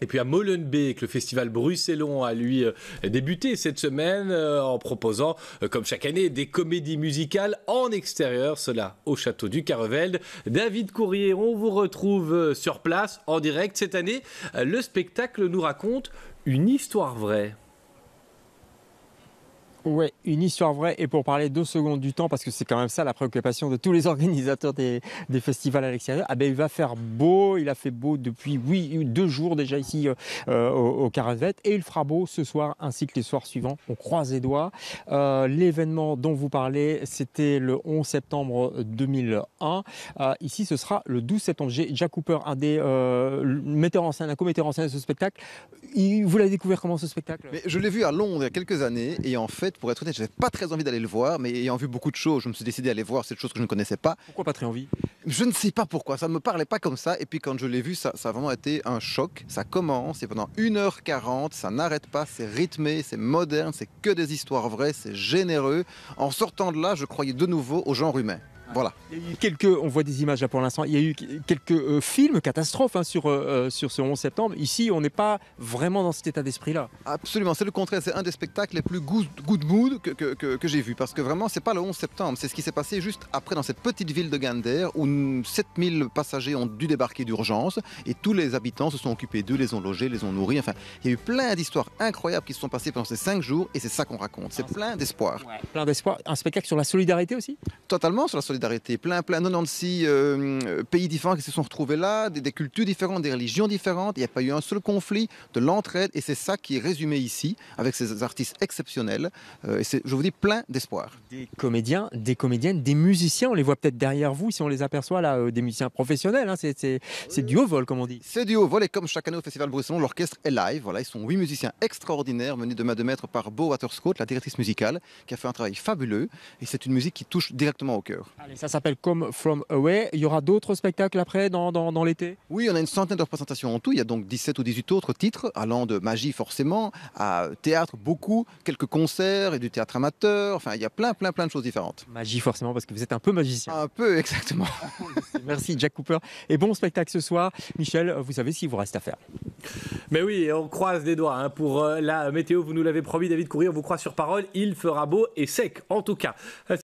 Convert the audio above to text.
Et puis à Molenbeek, le festival bruxellon a lui euh, débuté cette semaine euh, en proposant, euh, comme chaque année, des comédies musicales en extérieur, cela au château du Carvelde. David Courrier, on vous retrouve sur place en direct cette année. Le spectacle nous raconte une histoire vraie. Ouais, une histoire vraie. Et pour parler deux secondes du temps, parce que c'est quand même ça la préoccupation de tous les organisateurs des, festivals à l'extérieur. Ah ben, il va faire beau. Il a fait beau depuis oui deux jours déjà ici euh, euh, au, Caravette, et il fera beau ce soir ainsi que les soirs suivants. On croise les doigts. Euh, l'événement dont vous parlez, c'était le 11 septembre 2001. ici, ce sera le 12 septembre. j'ai Jack Cooper, un des metteurs en scène, un co-metteur en scène de ce spectacle. vous l'avez découvert comment ce spectacle Je l'ai vu à Londres il y a quelques années et en fait pour être honnête, je n'avais pas très envie d'aller le voir, mais ayant vu beaucoup de choses, je me suis décidé à aller voir cette chose que je ne connaissais pas. Pourquoi pas très envie Je ne sais pas pourquoi, ça ne me parlait pas comme ça. Et puis quand je l'ai vu, ça, ça, a vraiment été un choc. Ça commence et pendant 1h40, ça n'arrête pas, c'est rythmé, c'est moderne, c'est que des histoires vraies, c'est généreux. En sortant de là, je croyais de nouveau au genre humain. Voilà. quelques, on voit des images là pour l'instant, il y a eu quelques euh, films catastrophes hein, sur, euh, euh, sur ce 11 septembre. Ici, on n'est pas vraiment dans cet état d'esprit-là. Absolument, c'est le contraire. C'est un des spectacles les plus good, mood que, que, j'ai vu. Parce que vraiment, c'est pas le 11 septembre, c'est ce qui s'est passé juste après dans cette petite ville de Gander où 7000 passagers ont dû débarquer d'urgence et tous les habitants se sont occupés d'eux, les ont logés, les ont nourris. Enfin, il y a eu plein d'histoires incroyables qui se sont passées pendant ces 5 jours et c'est ça qu'on raconte. C'est plein d'espoir. Plein d'espoir. Un spectacle sur la solidarité aussi Totalement sur la solidarité d'arrêter plein, plein, 96 euh, euh, pays différents qui se sont retrouvés là, des, cultures différentes, des religions différentes. Il n'y a pas eu un seul conflit, de l'entraide. Et c'est ça qui est résumé ici, avec ces artistes exceptionnels. Euh, et c'est, je vous dis, plein d'espoir. Des comédiens, des comédiennes, des musiciens, on les voit peut-être derrière vous, si on les aperçoit là, des musiciens professionnels. Hein, c'est, c'est, c'est du haut vol, comme on dit. C'est du haut vol. Et comme chaque année au Festival Bruxelles, l'orchestre est live. Voilà, ils sont huit musiciens extraordinaires, menés de main de maître par Beau Waterscott, la directrice musicale, qui a fait un travail fabuleux. Et c'est une musique qui touche directement au cœur ça s'appelle Come From Away. Il y aura d'autres spectacles après dans, l'été Oui, on a une centaine de représentations en tout. Il y a donc 17 ou 18 autres titres, allant de magie forcément à théâtre, beaucoup, quelques concerts et du théâtre amateur. Enfin, il y a plein, plein, plein de choses différentes. Magie forcément, parce que vous êtes un peu magicien. Un peu, exactement. Merci Jack Cooper. Et bon spectacle ce soir. Michel, vous savez s'il vous reste à faire. Mais oui, on croise des doigts hein. pour euh, la météo. Vous nous l'avez promis, David Courrier, on vous croit sur parole. Il fera beau et sec, en tout cas.